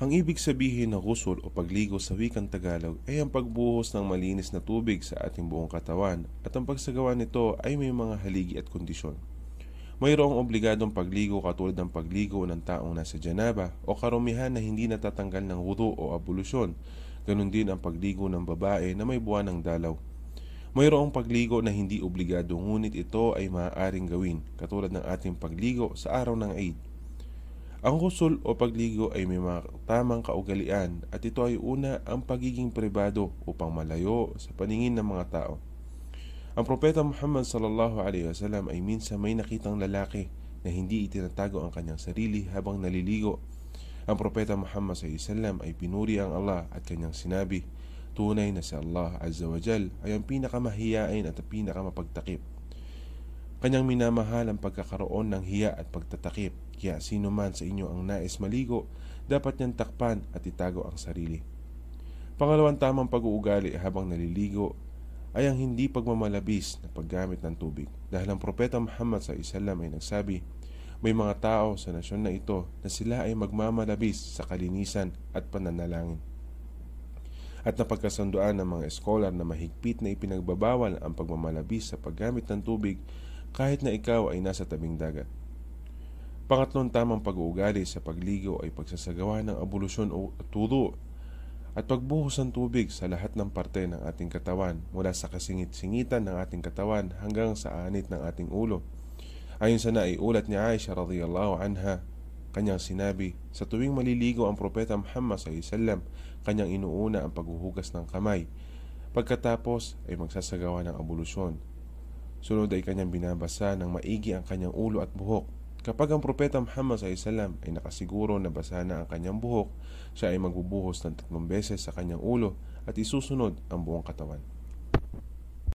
Ang ibig sabihin ng ghusl o pagligo sa wikang Tagalog ay ang pagbuhos ng malinis na tubig sa ating buong katawan at ang pagsagawa nito ay may mga haligi at kondisyon. Mayroong obligadong pagligo katulad ng pagligo ng taong nasa janaba o karumihan na hindi natatanggal ng wudu o abolusyon. Ganon din ang pagligo ng babae na may buwan ng dalaw. Mayroong pagligo na hindi obligado ngunit ito ay maaaring gawin katulad ng ating pagligo sa araw ng Eid. Ang ghusl o pagligo ay may mga tamang kaugalian at ito ay una ang pagiging pribado upang malayo sa paningin ng mga tao. Ang propeta Muhammad sallallahu alaihi wasallam ay minsan may nakitang lalaki na hindi itinatago ang kanyang sarili habang naliligo. Ang propeta Muhammad sallallahu alaihi wasallam ay pinuri ang Allah at kanyang sinabi, tunay na si Allah Azza wa Jal ay ang pinakamahiyain at ang pinakamapagtakip. Kanyang minamahal ang pagkakaroon ng hiya at pagtatakip kaya sino man sa inyo ang nais maligo, dapat niyang takpan at itago ang sarili. Pangalawang tamang pag-uugali habang naliligo ay ang hindi pagmamalabis na paggamit ng tubig dahil ang propeta Muhammad sa Isalam ay nagsabi, may mga tao sa nasyon na ito na sila ay magmamalabis sa kalinisan at pananalangin. At napagkasunduan ng mga eskolar na mahigpit na ipinagbabawal ang pagmamalabis sa paggamit ng tubig kahit na ikaw ay nasa tabing dagat. Pangatlong tamang pag-uugali sa pagligo ay pagsasagawa ng abolusyon o turo at pagbuhos ng tubig sa lahat ng parte ng ating katawan mula sa kasingit-singitan ng ating katawan hanggang sa anit ng ating ulo. Ayon sa naiulat ni Aisha radhiyallahu anha, kanyang sinabi, sa tuwing maliligo ang propeta Muhammad sallallahu kanyang inuuna ang paghuhugas ng kamay. Pagkatapos ay magsasagawa ng abolusyon Sunod ay kanyang binabasa ng maigi ang kanyang ulo at buhok. Kapag ang propeta Muhammad SAW ay nakasiguro na basa na ang kanyang buhok, siya ay magbubuhos ng tatlong beses sa kanyang ulo at isusunod ang buong katawan.